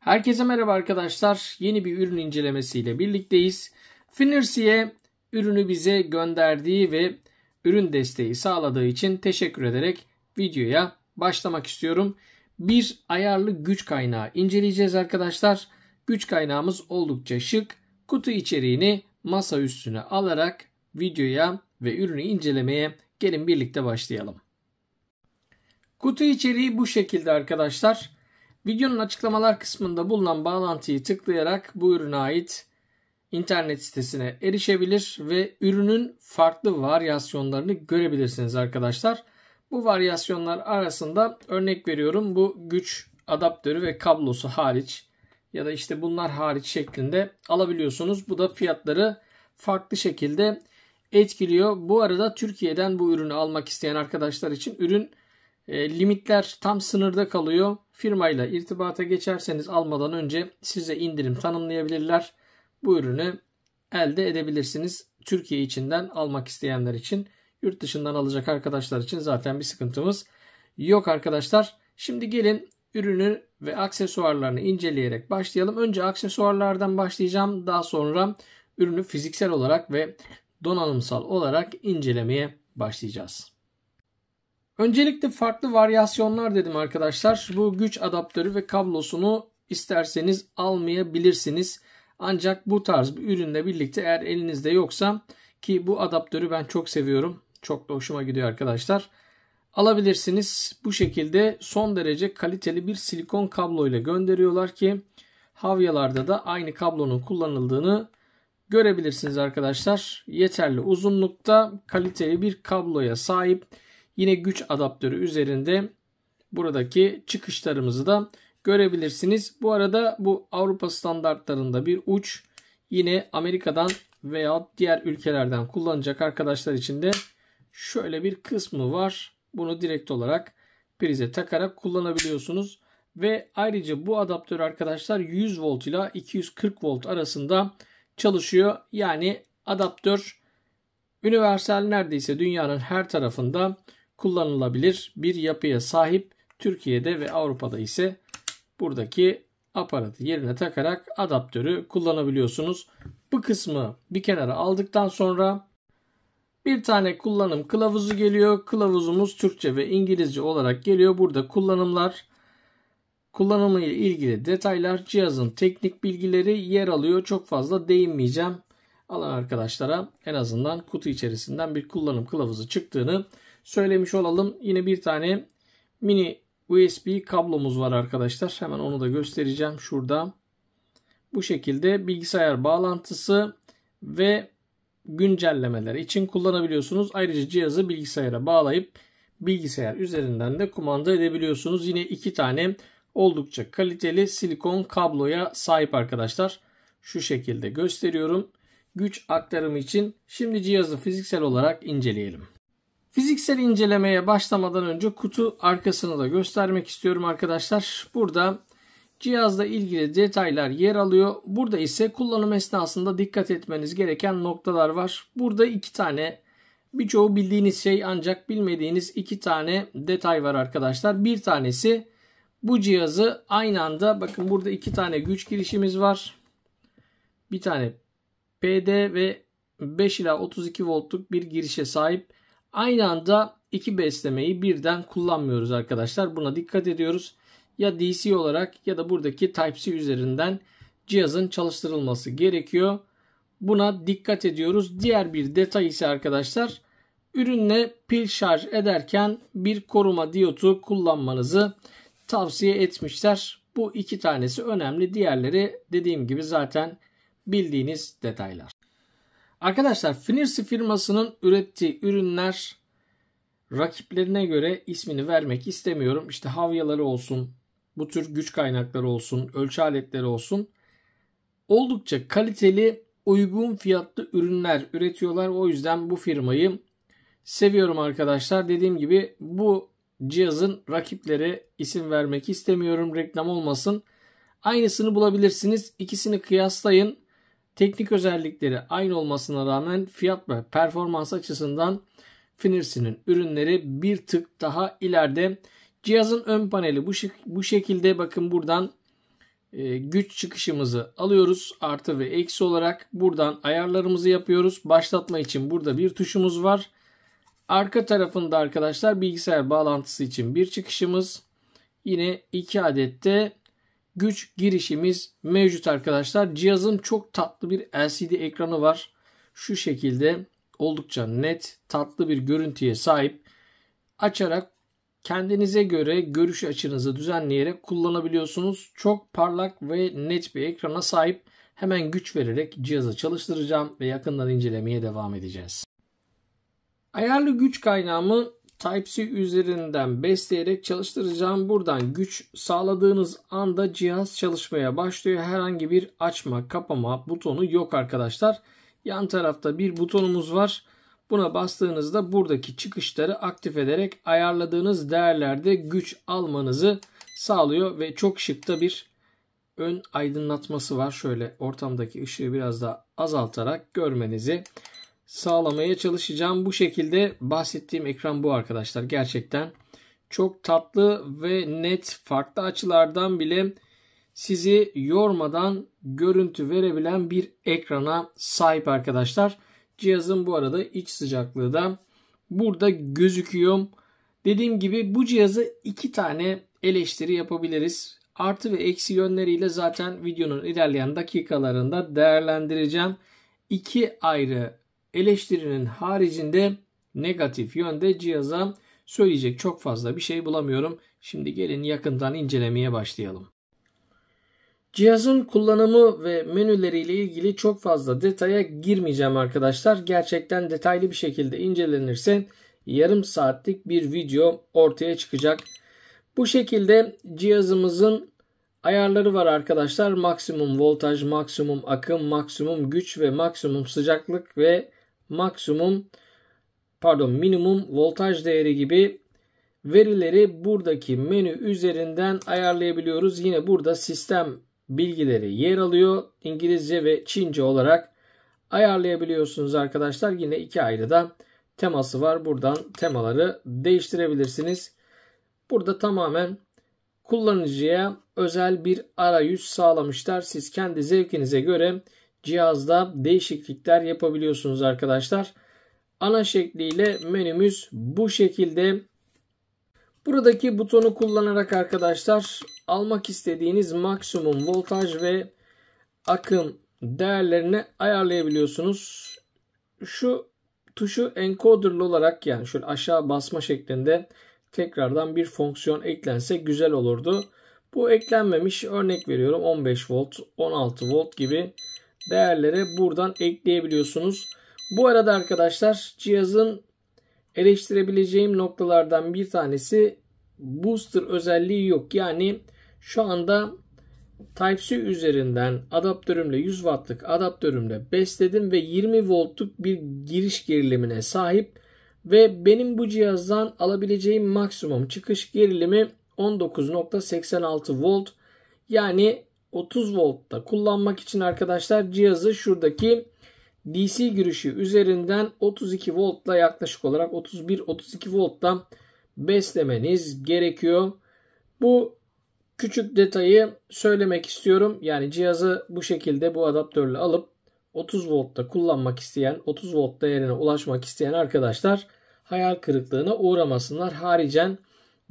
Herkese merhaba arkadaşlar. Yeni bir ürün incelemesiyle birlikteyiz. Finersi'ye ürünü bize gönderdiği ve ürün desteği sağladığı için teşekkür ederek videoya başlamak istiyorum. Bir ayarlı güç kaynağı inceleyeceğiz arkadaşlar. Güç kaynağımız oldukça şık. Kutu içeriğini masa üstüne alarak videoya ve ürünü incelemeye gelin birlikte başlayalım. Kutu içeriği bu şekilde arkadaşlar. Videonun açıklamalar kısmında bulunan bağlantıyı tıklayarak bu ürüne ait internet sitesine erişebilir ve ürünün farklı varyasyonlarını görebilirsiniz arkadaşlar. Bu varyasyonlar arasında örnek veriyorum bu güç adaptörü ve kablosu hariç ya da işte bunlar hariç şeklinde alabiliyorsunuz. Bu da fiyatları farklı şekilde etkiliyor. Bu arada Türkiye'den bu ürünü almak isteyen arkadaşlar için ürün e, limitler tam sınırda kalıyor firmayla irtibata geçerseniz almadan önce size indirim tanımlayabilirler. Bu ürünü elde edebilirsiniz. Türkiye içinden almak isteyenler için, yurt dışından alacak arkadaşlar için zaten bir sıkıntımız yok arkadaşlar. Şimdi gelin ürünü ve aksesuarlarını inceleyerek başlayalım. Önce aksesuarlardan başlayacağım. Daha sonra ürünü fiziksel olarak ve donanımsal olarak incelemeye başlayacağız. Öncelikle farklı varyasyonlar dedim arkadaşlar. Bu güç adaptörü ve kablosunu isterseniz almayabilirsiniz. Ancak bu tarz bir ürünle birlikte eğer elinizde yoksa ki bu adaptörü ben çok seviyorum. Çok da hoşuma gidiyor arkadaşlar. Alabilirsiniz. Bu şekilde son derece kaliteli bir silikon kablo ile gönderiyorlar ki havyalarda da aynı kablonun kullanıldığını görebilirsiniz arkadaşlar. Yeterli uzunlukta kaliteli bir kabloya sahip. Yine güç adaptörü üzerinde buradaki çıkışlarımızı da görebilirsiniz. Bu arada bu Avrupa standartlarında bir uç yine Amerika'dan veya diğer ülkelerden kullanacak arkadaşlar için de şöyle bir kısmı var. Bunu direkt olarak prize takarak kullanabiliyorsunuz. Ve ayrıca bu adaptör arkadaşlar 100 volt ile 240 volt arasında çalışıyor. Yani adaptör universal neredeyse dünyanın her tarafında kullanılabilir bir yapıya sahip. Türkiye'de ve Avrupa'da ise buradaki aparatı yerine takarak adaptörü kullanabiliyorsunuz. Bu kısmı bir kenara aldıktan sonra bir tane kullanım kılavuzu geliyor. Kılavuzumuz Türkçe ve İngilizce olarak geliyor. Burada kullanımlar, kullanımı ile ilgili detaylar, cihazın teknik bilgileri yer alıyor. Çok fazla değinmeyeceğim. Alan arkadaşlara en azından kutu içerisinden bir kullanım kılavuzu çıktığını söylemiş olalım. Yine bir tane mini USB kablomuz var arkadaşlar. Hemen onu da göstereceğim şurada. Bu şekilde bilgisayar bağlantısı ve güncellemeler için kullanabiliyorsunuz. Ayrıca cihazı bilgisayara bağlayıp bilgisayar üzerinden de kumanda edebiliyorsunuz. Yine iki tane oldukça kaliteli silikon kabloya sahip arkadaşlar. Şu şekilde gösteriyorum. Güç aktarımı için şimdi cihazı fiziksel olarak inceleyelim. Fiziksel incelemeye başlamadan önce kutu arkasını da göstermek istiyorum arkadaşlar. Burada cihazla ilgili detaylar yer alıyor. Burada ise kullanım esnasında dikkat etmeniz gereken noktalar var. Burada iki tane birçoğu bildiğiniz şey ancak bilmediğiniz iki tane detay var arkadaşlar. Bir tanesi bu cihazı aynı anda bakın burada iki tane güç girişimiz var. Bir tane PD ve 5 ila 32 voltluk bir girişe sahip. Aynı anda iki beslemeyi birden kullanmıyoruz arkadaşlar. Buna dikkat ediyoruz. Ya DC olarak ya da buradaki Type-C üzerinden cihazın çalıştırılması gerekiyor. Buna dikkat ediyoruz. Diğer bir detay ise arkadaşlar ürünle pil şarj ederken bir koruma diyotu kullanmanızı tavsiye etmişler. Bu iki tanesi önemli. Diğerleri dediğim gibi zaten bildiğiniz detaylar. Arkadaşlar Finirsi firmasının ürettiği ürünler rakiplerine göre ismini vermek istemiyorum. İşte havyaları olsun, bu tür güç kaynakları olsun, ölçü aletleri olsun. Oldukça kaliteli, uygun fiyatlı ürünler üretiyorlar. O yüzden bu firmayı seviyorum arkadaşlar. Dediğim gibi bu cihazın rakiplere isim vermek istemiyorum. Reklam olmasın. Aynısını bulabilirsiniz. İkisini kıyaslayın. Teknik özellikleri aynı olmasına rağmen fiyat ve performans açısından Finers'in ürünleri bir tık daha ileride. Cihazın ön paneli bu, şık, bu şekilde bakın buradan e, güç çıkışımızı alıyoruz. Artı ve eksi olarak buradan ayarlarımızı yapıyoruz. Başlatma için burada bir tuşumuz var. Arka tarafında arkadaşlar bilgisayar bağlantısı için bir çıkışımız. Yine iki adette. de güç girişimiz mevcut arkadaşlar. Cihazın çok tatlı bir LCD ekranı var. Şu şekilde oldukça net tatlı bir görüntüye sahip. Açarak kendinize göre görüş açınızı düzenleyerek kullanabiliyorsunuz. Çok parlak ve net bir ekrana sahip. Hemen güç vererek cihazı çalıştıracağım ve yakından incelemeye devam edeceğiz. Ayarlı güç kaynağımı Type-C üzerinden besleyerek çalıştıracağım. Buradan güç sağladığınız anda cihaz çalışmaya başlıyor. Herhangi bir açma, kapama butonu yok arkadaşlar. Yan tarafta bir butonumuz var. Buna bastığınızda buradaki çıkışları aktif ederek ayarladığınız değerlerde güç almanızı sağlıyor ve çok şıkta bir ön aydınlatması var. Şöyle ortamdaki ışığı biraz daha azaltarak görmenizi sağlamaya çalışacağım. Bu şekilde bahsettiğim ekran bu arkadaşlar. Gerçekten çok tatlı ve net farklı açılardan bile sizi yormadan görüntü verebilen bir ekrana sahip arkadaşlar. Cihazın bu arada iç sıcaklığı da burada gözüküyor. Dediğim gibi bu cihazı iki tane eleştiri yapabiliriz. Artı ve eksi yönleriyle zaten videonun ilerleyen dakikalarında değerlendireceğim. İki ayrı eleştirinin haricinde negatif yönde cihaza söyleyecek çok fazla bir şey bulamıyorum. Şimdi gelin yakından incelemeye başlayalım. Cihazın kullanımı ve menüleriyle ilgili çok fazla detaya girmeyeceğim arkadaşlar. Gerçekten detaylı bir şekilde incelenirse yarım saatlik bir video ortaya çıkacak. Bu şekilde cihazımızın ayarları var arkadaşlar. Maksimum voltaj, maksimum akım, maksimum güç ve maksimum sıcaklık ve maksimum pardon minimum voltaj değeri gibi verileri buradaki menü üzerinden ayarlayabiliyoruz. Yine burada sistem bilgileri yer alıyor. İngilizce ve Çince olarak ayarlayabiliyorsunuz arkadaşlar. Yine iki ayrı da teması var. Buradan temaları değiştirebilirsiniz. Burada tamamen kullanıcıya özel bir arayüz sağlamışlar. Siz kendi zevkinize göre cihazda değişiklikler yapabiliyorsunuz arkadaşlar. Ana şekliyle menümüz bu şekilde. Buradaki butonu kullanarak arkadaşlar almak istediğiniz maksimum voltaj ve akım değerlerini ayarlayabiliyorsunuz. Şu tuşu encoderlı olarak yani şöyle aşağı basma şeklinde tekrardan bir fonksiyon eklense güzel olurdu. Bu eklenmemiş örnek veriyorum 15 volt 16 volt gibi değerleri buradan ekleyebiliyorsunuz. Bu arada arkadaşlar cihazın eleştirebileceğim noktalardan bir tanesi booster özelliği yok. Yani şu anda Type-C üzerinden adaptörümle 100 wattlık adaptörümle besledim ve 20 voltluk bir giriş gerilimine sahip ve benim bu cihazdan alabileceğim maksimum çıkış gerilimi 19.86 volt yani 30 voltta kullanmak için arkadaşlar cihazı şuradaki DC girişi üzerinden 32 voltla yaklaşık olarak 31-32 voltta beslemeniz gerekiyor. Bu küçük detayı söylemek istiyorum. Yani cihazı bu şekilde bu adaptörle alıp 30 voltta kullanmak isteyen, 30 volt değerine ulaşmak isteyen arkadaşlar hayal kırıklığına uğramasınlar. Haricen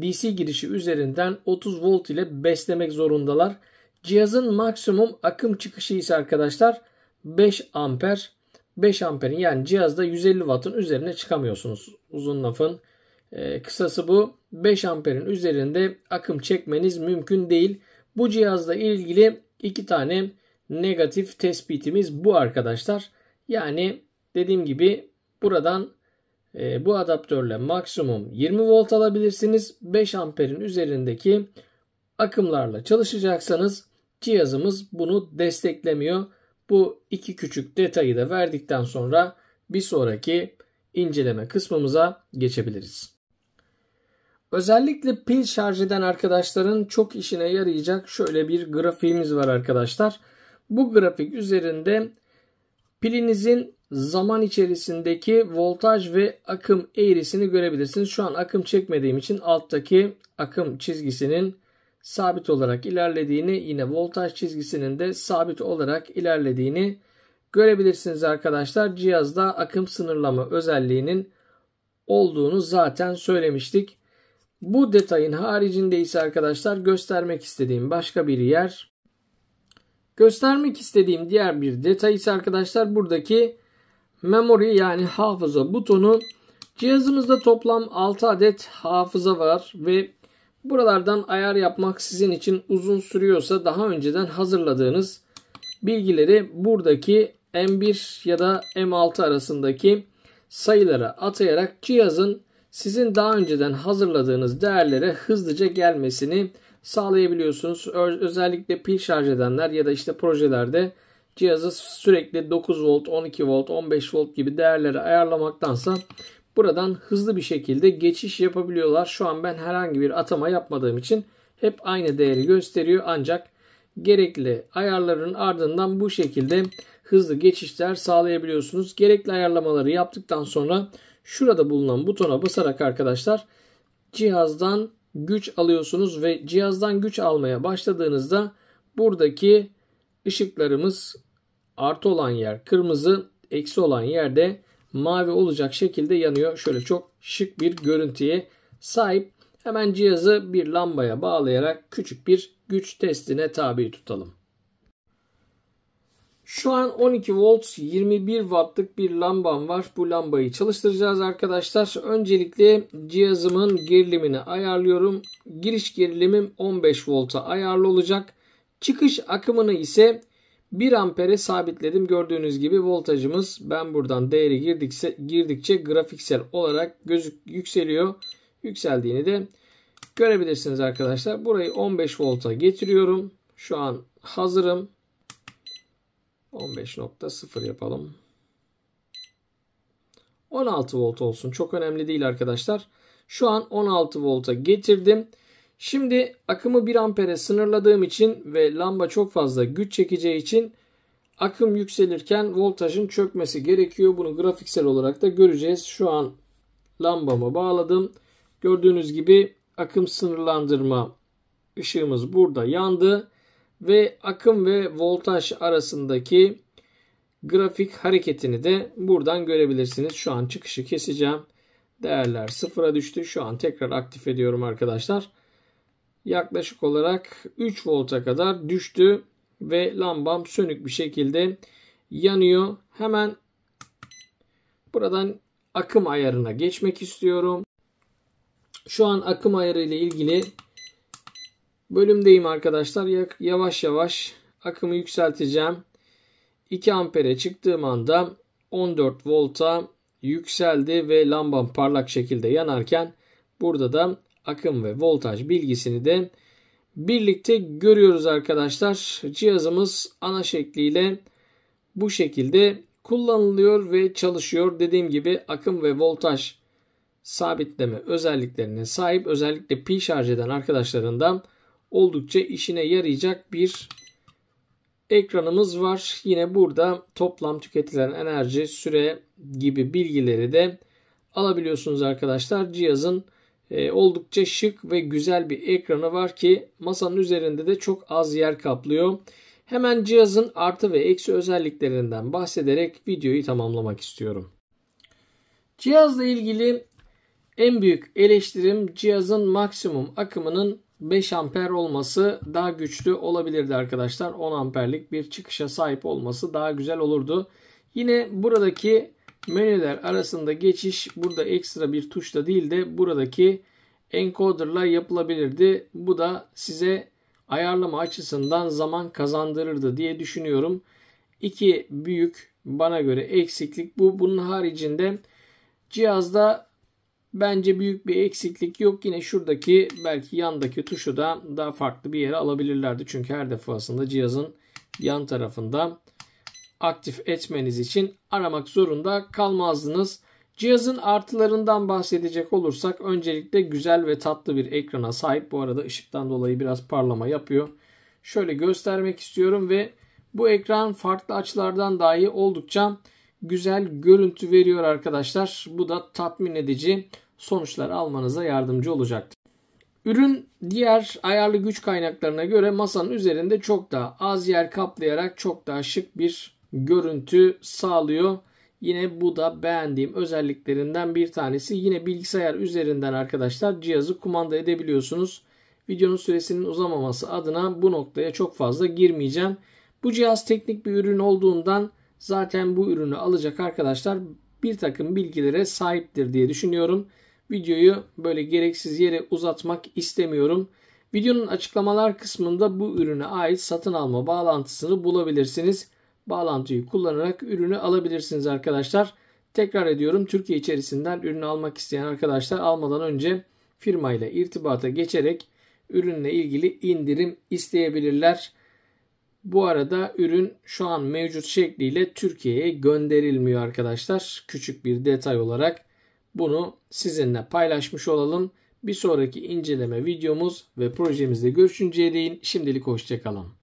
DC girişi üzerinden 30 volt ile beslemek zorundalar. Cihazın maksimum akım çıkışı ise arkadaşlar 5 amper. 5 amperin yani cihazda 150 wattın üzerine çıkamıyorsunuz. Uzun lafın e, kısası bu. 5 amperin üzerinde akım çekmeniz mümkün değil. Bu cihazla ilgili iki tane negatif tespitimiz bu arkadaşlar. Yani dediğim gibi buradan e, bu adaptörle maksimum 20 volt alabilirsiniz. 5 amperin üzerindeki akımlarla çalışacaksanız Cihazımız bunu desteklemiyor. Bu iki küçük detayı da verdikten sonra bir sonraki inceleme kısmımıza geçebiliriz. Özellikle pil şarj eden arkadaşların çok işine yarayacak şöyle bir grafiğimiz var arkadaşlar. Bu grafik üzerinde pilinizin zaman içerisindeki voltaj ve akım eğrisini görebilirsiniz. Şu an akım çekmediğim için alttaki akım çizgisinin sabit olarak ilerlediğini yine voltaj çizgisinin de sabit olarak ilerlediğini görebilirsiniz arkadaşlar. Cihazda akım sınırlama özelliğinin olduğunu zaten söylemiştik. Bu detayın haricinde ise arkadaşlar göstermek istediğim başka bir yer. Göstermek istediğim diğer bir detay ise arkadaşlar buradaki memory yani hafıza butonu. Cihazımızda toplam 6 adet hafıza var ve Buralardan ayar yapmak sizin için uzun sürüyorsa daha önceden hazırladığınız bilgileri buradaki M1 ya da M6 arasındaki sayılara atayarak cihazın sizin daha önceden hazırladığınız değerlere hızlıca gelmesini sağlayabiliyorsunuz. Özellikle pil şarj edenler ya da işte projelerde cihazı sürekli 9 volt, 12 volt, 15 volt gibi değerlere ayarlamaktansa Buradan hızlı bir şekilde geçiş yapabiliyorlar. Şu an ben herhangi bir atama yapmadığım için hep aynı değeri gösteriyor. Ancak gerekli ayarların ardından bu şekilde hızlı geçişler sağlayabiliyorsunuz. Gerekli ayarlamaları yaptıktan sonra şurada bulunan butona basarak arkadaşlar cihazdan güç alıyorsunuz ve cihazdan güç almaya başladığınızda buradaki ışıklarımız artı olan yer kırmızı, eksi olan yerde mavi olacak şekilde yanıyor. Şöyle çok şık bir görüntüye sahip. Hemen cihazı bir lambaya bağlayarak küçük bir güç testine tabi tutalım. Şu an 12 volt 21 wattlık bir lambam var. Bu lambayı çalıştıracağız arkadaşlar. Öncelikle cihazımın gerilimini ayarlıyorum. Giriş gerilimim 15 volta ayarlı olacak. Çıkış akımını ise 1 ampere sabitledim. Gördüğünüz gibi voltajımız ben buradan değeri girdikse, girdikçe grafiksel olarak gözük yükseliyor. Yükseldiğini de görebilirsiniz arkadaşlar. Burayı 15 volta getiriyorum. Şu an hazırım. 15.0 yapalım. 16 volt olsun. Çok önemli değil arkadaşlar. Şu an 16 volta getirdim. Şimdi akımı 1 ampere sınırladığım için ve lamba çok fazla güç çekeceği için akım yükselirken voltajın çökmesi gerekiyor. Bunu grafiksel olarak da göreceğiz. Şu an lambamı bağladım. Gördüğünüz gibi akım sınırlandırma ışığımız burada yandı ve akım ve voltaj arasındaki grafik hareketini de buradan görebilirsiniz. Şu an çıkışı keseceğim. Değerler sıfıra düştü. Şu an tekrar aktif ediyorum arkadaşlar yaklaşık olarak 3 volta kadar düştü ve lambam sönük bir şekilde yanıyor. Hemen buradan akım ayarına geçmek istiyorum. Şu an akım ayarı ile ilgili bölümdeyim arkadaşlar. Yavaş yavaş akımı yükselteceğim. 2 ampere çıktığım anda 14 volta yükseldi ve lambam parlak şekilde yanarken burada da akım ve voltaj bilgisini de birlikte görüyoruz arkadaşlar. Cihazımız ana şekliyle bu şekilde kullanılıyor ve çalışıyor. Dediğim gibi akım ve voltaj sabitleme özelliklerine sahip. Özellikle pil şarj eden arkadaşlarından oldukça işine yarayacak bir ekranımız var. Yine burada toplam tüketilen enerji, süre gibi bilgileri de alabiliyorsunuz arkadaşlar. Cihazın e, oldukça şık ve güzel bir ekranı var ki masanın üzerinde de çok az yer kaplıyor. Hemen cihazın artı ve eksi özelliklerinden bahsederek videoyu tamamlamak istiyorum. Cihazla ilgili en büyük eleştirim cihazın maksimum akımının 5 amper olması daha güçlü olabilirdi arkadaşlar. 10 amperlik bir çıkışa sahip olması daha güzel olurdu. Yine buradaki menüler arasında geçiş burada ekstra bir tuşla değil de buradaki encoder'la yapılabilirdi. Bu da size ayarlama açısından zaman kazandırırdı diye düşünüyorum. İki büyük bana göre eksiklik bu. Bunun haricinde cihazda bence büyük bir eksiklik yok. Yine şuradaki belki yandaki tuşu da daha farklı bir yere alabilirlerdi. Çünkü her defasında cihazın yan tarafında aktif etmeniz için aramak zorunda kalmazdınız. Cihazın artılarından bahsedecek olursak öncelikle güzel ve tatlı bir ekrana sahip. Bu arada ışıktan dolayı biraz parlama yapıyor. Şöyle göstermek istiyorum ve bu ekran farklı açılardan dahi oldukça güzel görüntü veriyor arkadaşlar. Bu da tatmin edici sonuçlar almanıza yardımcı olacaktır. Ürün diğer ayarlı güç kaynaklarına göre masanın üzerinde çok daha az yer kaplayarak çok daha şık bir görüntü sağlıyor. Yine bu da beğendiğim özelliklerinden bir tanesi. Yine bilgisayar üzerinden arkadaşlar cihazı kumanda edebiliyorsunuz. Videonun süresinin uzamaması adına bu noktaya çok fazla girmeyeceğim. Bu cihaz teknik bir ürün olduğundan zaten bu ürünü alacak arkadaşlar bir takım bilgilere sahiptir diye düşünüyorum. Videoyu böyle gereksiz yere uzatmak istemiyorum. Videonun açıklamalar kısmında bu ürüne ait satın alma bağlantısını bulabilirsiniz bağlantıyı kullanarak ürünü alabilirsiniz arkadaşlar. Tekrar ediyorum Türkiye içerisinden ürünü almak isteyen arkadaşlar almadan önce firmayla irtibata geçerek ürünle ilgili indirim isteyebilirler. Bu arada ürün şu an mevcut şekliyle Türkiye'ye gönderilmiyor arkadaşlar. Küçük bir detay olarak bunu sizinle paylaşmış olalım. Bir sonraki inceleme videomuz ve projemizde görüşünceye değin şimdilik hoşçakalın.